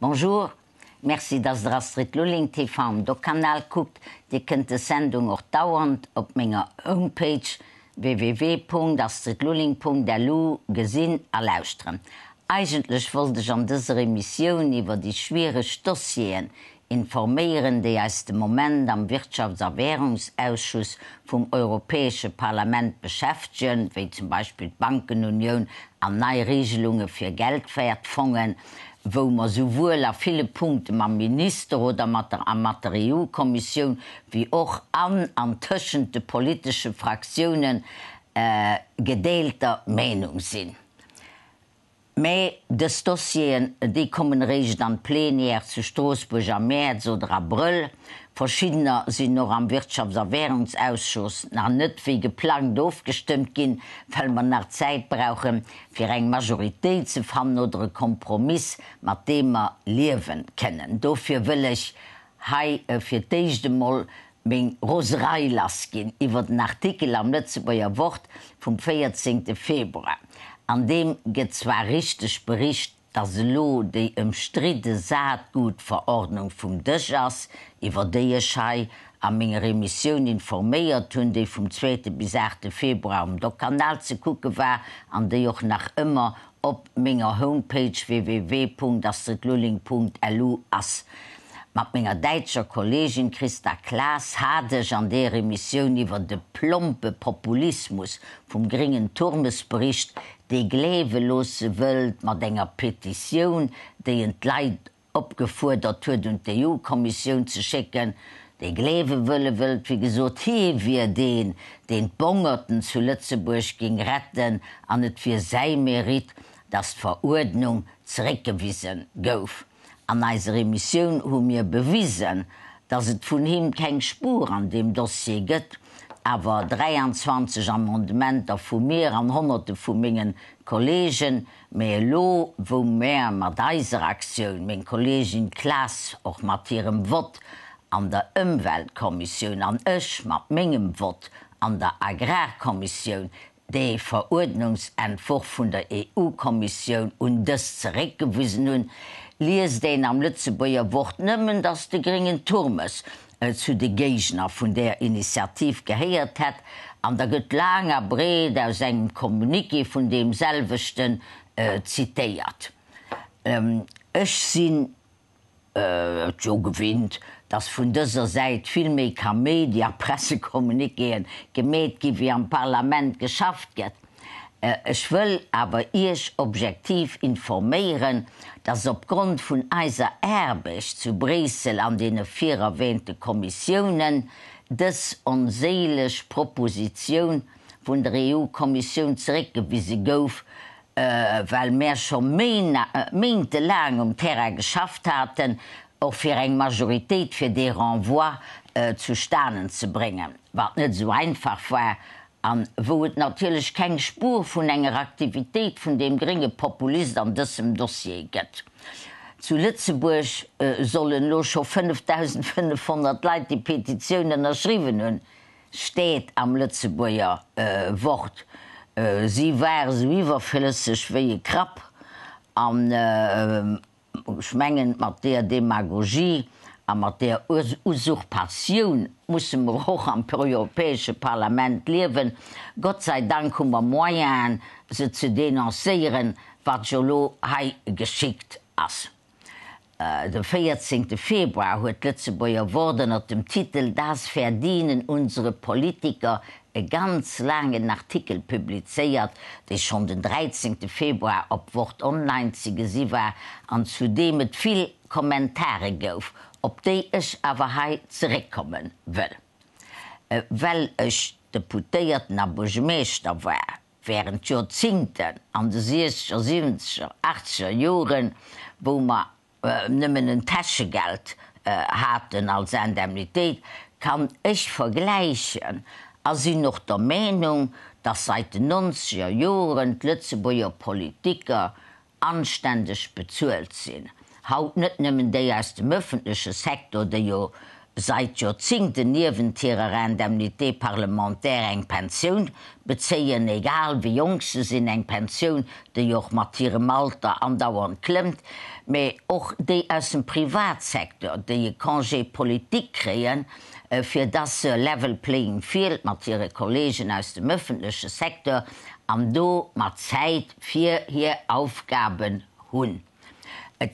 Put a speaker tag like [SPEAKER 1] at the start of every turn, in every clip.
[SPEAKER 1] Bonjour. Merci, dass ihr das Lulling TV am der Kanal guckt. Ihr könnt die Sendung auch dauernd auf meiner Homepage www.astridlulling.lu gesehen erlauschen. Eigentlich wollte ich an dieser Emission über die schwierigen Dossiers informieren, die aus dem Moment am Wirtschafts- und Währungsausschuss vom Europäischen Parlament beschäftigen, wie zum Beispiel die Bankenunion, an Neuregelungen für Geldwertfonds, wo man so wohl a viele Punkte ma Minister oder mat der Amateurkommission wie och an an tschende politische Fraktionen äh, gedeelter Meinung sinn. Me des Dossien die kommen reg an Pläär zu Straßburger März oder Brüll, Verschiedener sind noch am Wirtschafts- und Währungsausschuss nach nicht wie geplant aufgestimmt gehen, weil man nach Zeit brauchen, für eine Majorität zu finden oder einen Kompromiss, mit dem wir leben können. Dafür will ich hei, äh, für dich Mal mein Roserei lassen über den Artikel am Lützebauer Wort vom 14. Februar. An dem geht zwar richtig Bericht dat lo déi ëm stride Saatgutverordnung vum Dëchers iwwer dee Schei a mingger Remissionioun informéiert hunn déi vum 2. bis 8. Februar um der Kanal ze kucke war an déi joch nach ëmmer op méger Homepage www.lulling.lu ass. Mat méger Deitscher Kolleggin Christa Klas hadech an dee Remissionioun iwwer de plompe Populismus vum geringen Turmesbericht déi glewelos wëlt mat enger Petiioun, déi en Leid abgefordert huet und d eu kommission zu schicken, déi Gleve wëlle wëlt wie gesagt, hee wie deen, den Bongerten zu Lützeburg ging retten an et für sein Merit, dass dat Verordnung zréckgewiesen gauf. An eiser Missionioun hun mir bewiesen, dass et von him keng Spur an dem Dossier gëtt, awer 23 Amamendementer vu Meer an honderte vu mingen Kolgen, mé lo wo Meer matdeiseraktiun, minn Kolleggin Klas och matieren Wot an der ëmweltkommissionioun an ëch mat mingem Wot an der Agrarkommissionioun, déi Verordnungsentfoch vun der EU-Kommissionioun unës zerekgewwisen hun, Lies de am Lützebuier Wort nëmmen, dats de geringen Turmes Äh, zu den Gegner von der Initiative gehört hat. an der gëtt langer Breet aus engem Kommike vun demselvechten äh, zitéiert. Ähm, Ech sinn äh, jo gewinnt, dass von dieser Seite viel mehr Medien, Pressekommunikeen gemet gemäht, wie am Parlament geschafft gëtt äh, ich will aber ich objektiv informieren, dass aufgrund von eiser Erbisch zu Brüssel an den vier erwähnten Kommissionen das unselig Proposition von der EU-Kommission zurückgewiesen gouf, äh, weil mehr schon mehnte äh, lang um Terrain geschafft hatten, auch für eine Majorität für den Renvoi äh, zu Sternen zu bringen, was nicht so einfach war, an, wo et natürlich keng Spur von enger Aktivität von dem geringe Populist an diesem Dossier gëtt. Zu Litzeburg äh, sollen nur schon 5500 Leute die Petitionen erschrieben haben, steht am Litzeburger äh, Wort. Äh, sie so überflüssig wie krapp an äh, ähm, schmengen mat der Demagogie, aber der Us Usurpation muss im hoch am Europäischen Parlament leben. Gott sei Dank haben wir Moyen, sie zu denunzieren, was Jolo hei geschickt ist. Äh, der 14. Februar hat Lützeburger Worte nach dem Titel Das verdienen unsere Politiker einen ganz langen Artikel publiziert, der schon den 13. Februar auf Wort Online zu war und zudem mit viel Kommentare gab. ob de ich aber he zurückkommen will äh, e, weil ich deputiert na bumeister war während jahrzehnten an de sieer siebenscher achtscher juren wo man äh, nimmen ein taschegeld äh, hatten als indemnität kann ich vergleichen als sie noch der meinung dass seit den nunscher juren lützeburger politiker anständig bezuelt sind haut net nimmen déi aus dem öffentlichen Sektor de jo seit jo zing de Nwentierer Indemnité parlamentär eng Pensionun bezeien egal wie jongse sinn eng Pensionun de joch Mattiere Malta andauernd klemmt, méi och dé ass dem Privatsektor, de je kangé Politik kreien, äh, fir dat se Levelplaying fiel Mattiere Kollegen aus dem öffentlichen Sektor am do mat Zeitit fir hier Aufgaben hunn.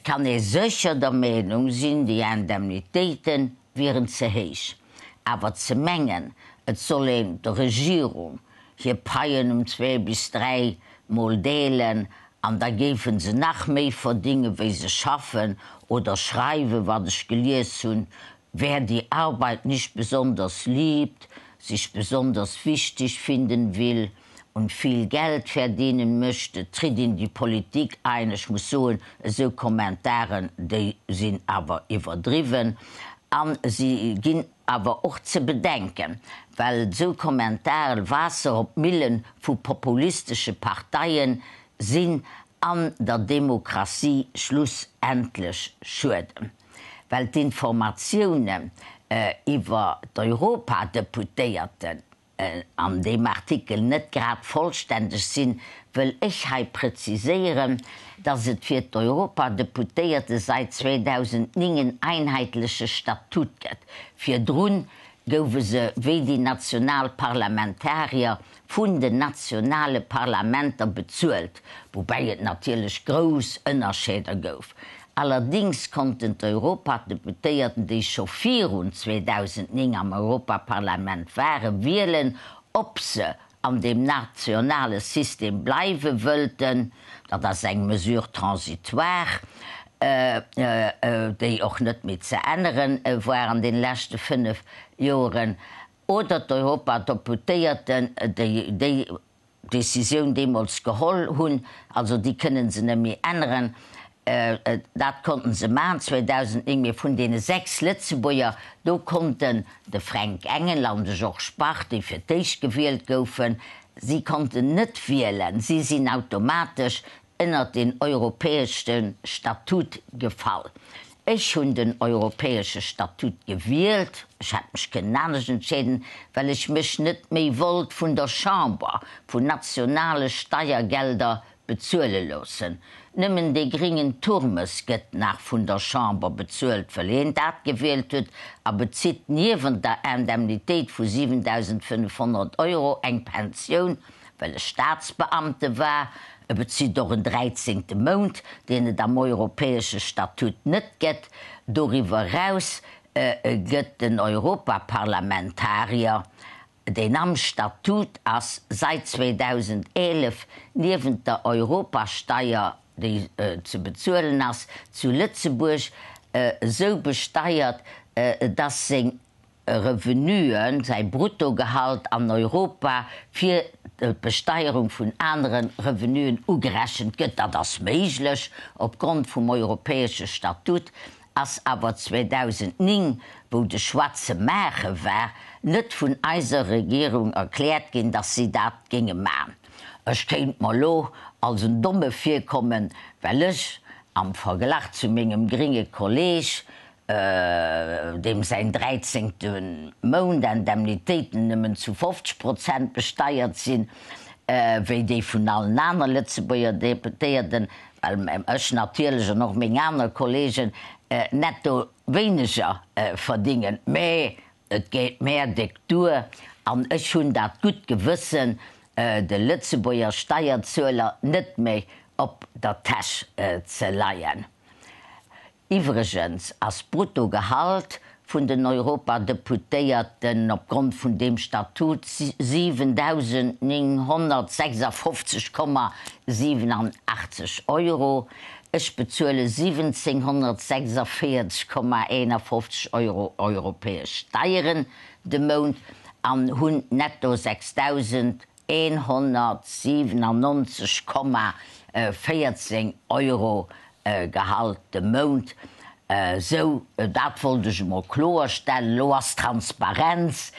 [SPEAKER 1] kann hij e sicher der Meinung sein, die Indemnitäten wären zu hoch. Aber zu mengen, es soll ihm die Regierung hier peien um zwei bis drei Mal delen, und da geben sie nach mehr für Dinge, wie sie schaffen oder schreiben, was ich gelesen habe. Wer die Arbeit nicht besonders liebt, sich besonders wichtig finden will, und viel Geld verdienen möchte, tritt in die Politik ein. Ich muss sagen, so Kommentare die sind aber überdriven. Und ähm, sie gehen aber auch zu bedenken, weil so Kommentare Wasser auf Millen von populistischen Parteien sind an der Demokratie schlussendlich schulden. Weil die Informationen äh, über die Europadeputation äh, an dem Artikel net grad vollständig sinn, will ich he präziseieren, dass het fir Europa deputierte seit 2009 einheitliche Statut get. Für Drun goufe se wie die Nationalparlamentarier funde nationale Parlamenter bezuelt, wobei het natürlich groß ënnerscheder gouf. Allerdings konnten Europa deputéierten die Chauffieren 2009 am Europaparlament waren wählen, ob sie an dem nationale System bleiben wollten, da das eng mesure transitoire. Äh, äh, äh, déi och net mit ze ënneren äh, war an den lächte 5 Joren oder d'Europa doputéierten äh, déi Deciioun deem als Geholl hunn, also die kënnen se mi ënneren. Äh, äh, äh, dat konnten se ma 2000 irgendwie vun denen sechs Litze woier do konnten de Frank Engelland joch Spach, die fir Teich gewählt goufen. Sie konnten net wählen, sie sind automatisch ënner den europäischen Statut gefallen. Ich hun den europäische Statut gewählt. Ich habe mich genannt entschieden, weil ich mich nicht mehr wollt von der Chamber, von nationale Steuergelder bezuelle lossen nimmen de geringen turmesket nach vun der chambre bezuelt verlehnt dat gewählt huet a bezit niewen der indemnitéit vu euro eng pensionioun welle staatsbeamte war er bezit doch een dreizingte mond den et am europäesche statut net gett doriwwer raus äh, e gëtt den europaparlamentarier den am Statut ass seit 2011 neben der Europasteier die äh, zu bezuelen ass zu Lützeburg äh, so besteiert, äh, dass se Revenuen sei Bruttogehalt an Europa fir Besteierung von anderen Revenuen ugerechen gëtt dat das meiglech aufgrund vum europäischen Statut als aber 2009, wo de schwarze Mäche war, net vun eiser Regierung erklärt gin, dass sie dat ginge ma. Es steht mal lo als een domme vier kommen, wellch am Vergelach zu mingem geringe Kolleg, äh, dem sein 13. Mond Indemnitäten nimmen zu 50 Prozent besteiert sinn, äh, wéi déi vun allen anderen Lettzebäier Deputéierten, weil ëch natierlege noch még aner Kolleggen äh, netto weniger äh, verdienen. Mei et geht mehr Diktur an ech hun dat gut gewissen äh, de Lützebuer Steierzöler net méi op der Tasch äh, ze leiien. Igens as Bruttogehalt vun den Europa deputéierten opgrund vun dem Statut 7956,87 Euro Ech bezuele 1746,51 Euro europäesch Steieren de Mound an hunn netto 6197,14 Euro äh, gehalt de Mound. Uh, äh, so uh, dat vollch mo chlorstellen, loas Transparenz. Uh,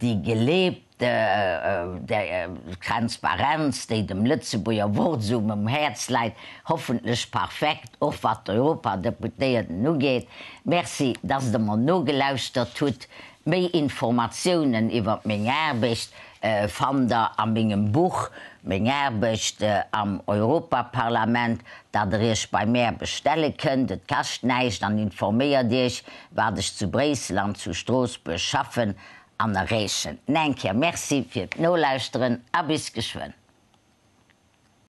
[SPEAKER 1] die gelebte äh, äh, der, äh, Transparenz, die dem Lützeburger Wortsum im Herz leid, hoffentlich perfekt, auch was die Europadeputierten nun geht. Merci, dass du mir nur gelauscht tut. Mehr Informationen über mein Arbeit äh, fand ihr an meinem Buch, mein Arbeit äh, am Europaparlament, da ihr euch bei mir bestellen könnt. Das kostet nichts, dann informiert euch, was ich zu Breslau und zu Straßburg schaffen an der Rechen. Nenkja, Merczi fir d' Nolauusren a bis geschwënn.